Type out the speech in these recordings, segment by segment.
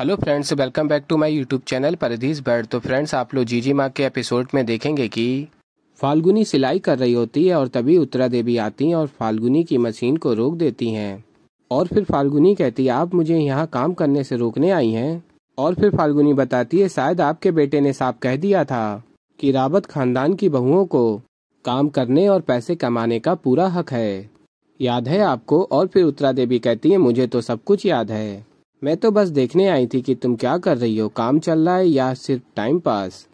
hello friends welcome back to my YouTube channel परिधीज बर्ड तो फ्रेंड्स आप लोग जीजी माँ के एपिसोड में देखेंगे कि फाल्गुनी सिलाई कर रही होती है और तभी उत्तरा देवी आती हैं और फाल्गुनी की मशीन को रोक देती हैं और फिर फाल्गुनी कहती है आप मुझे यहाँ काम करने से रोकने आई हैं और फिर फाल्गुनी बताती है शायद आपके बेटे ने साफ कह दिया था कि रावत खानदान की बहुओं को काम करने और पैसे कमाने का पूरा हक है याद है आपको और फिर उत्तरा देवी कहती है मुझे तो सब कुछ याद है मैं तो बस देखने आई थी कि तुम क्या कर रही हो काम चल रहा है या सिर्फ टाइम पास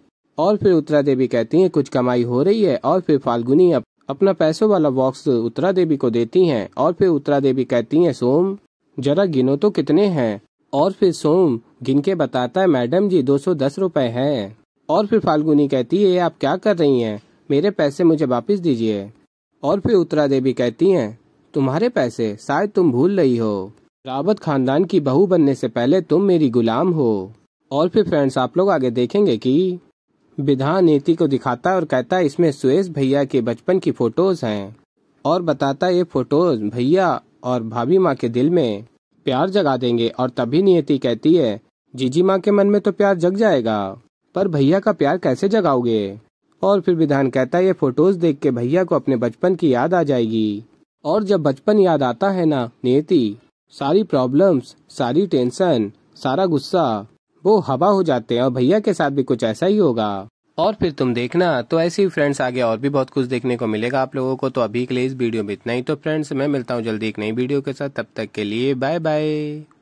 और फिर उत्तरा देवी कहती है कुछ कमाई हो रही है और फिर फाल्गुनी अप, अपना पैसों वाला बॉक्स उत्तरा देवी को देती हैं और फिर उत्तरा देवी कहती है सोम जरा गिनो तो कितने हैं और फिर सोम गिन के बताता है मैडम जी दो सौ दस रूपए है और फिर फाल्गुनी कहती है आप क्या कर रही हैं मेरे पैसे मुझे वापस दीजिए और फिर उत्तरा देवी कहती हैं तुम्हारे पैसे शायद तुम भूल रही हो रावत खानदान की बहू बनने से पहले तुम मेरी गुलाम हो और फिर फ्रेंड्स आप लोग आगे देखेंगे कि विधान नीति को दिखाता है और कहता है इसमें सुरेश भैया के बचपन की फोटोज हैं और बताता ये फोटोज भैया और भाभी माँ के दिल में प्यार जगा देंगे और तभी नियति कहती है जीजी माँ के मन में तो प्यार जग जाएगा पर भैया का प्यार कैसे जगाओगे और फिर विधान कहता है ये फोटोज देख के भैया को अपने बचपन की याद आ जाएगी और जब बचपन याद आता है ना नियति सारी प्रॉब्लम्स सारी टेंशन सारा गुस्सा वो हवा हो जाते हैं और भैया के साथ भी कुछ ऐसा ही होगा और फिर तुम देखना तो ऐसे ही फ्रेंड्स आगे और भी बहुत कुछ देखने को मिलेगा आप लोगों को तो अभी के लिए इस वीडियो में इतना ही तो फ्रेंड्स मैं मिलता हूँ जल्दी एक नई वीडियो के साथ तब तक के लिए बाय बाय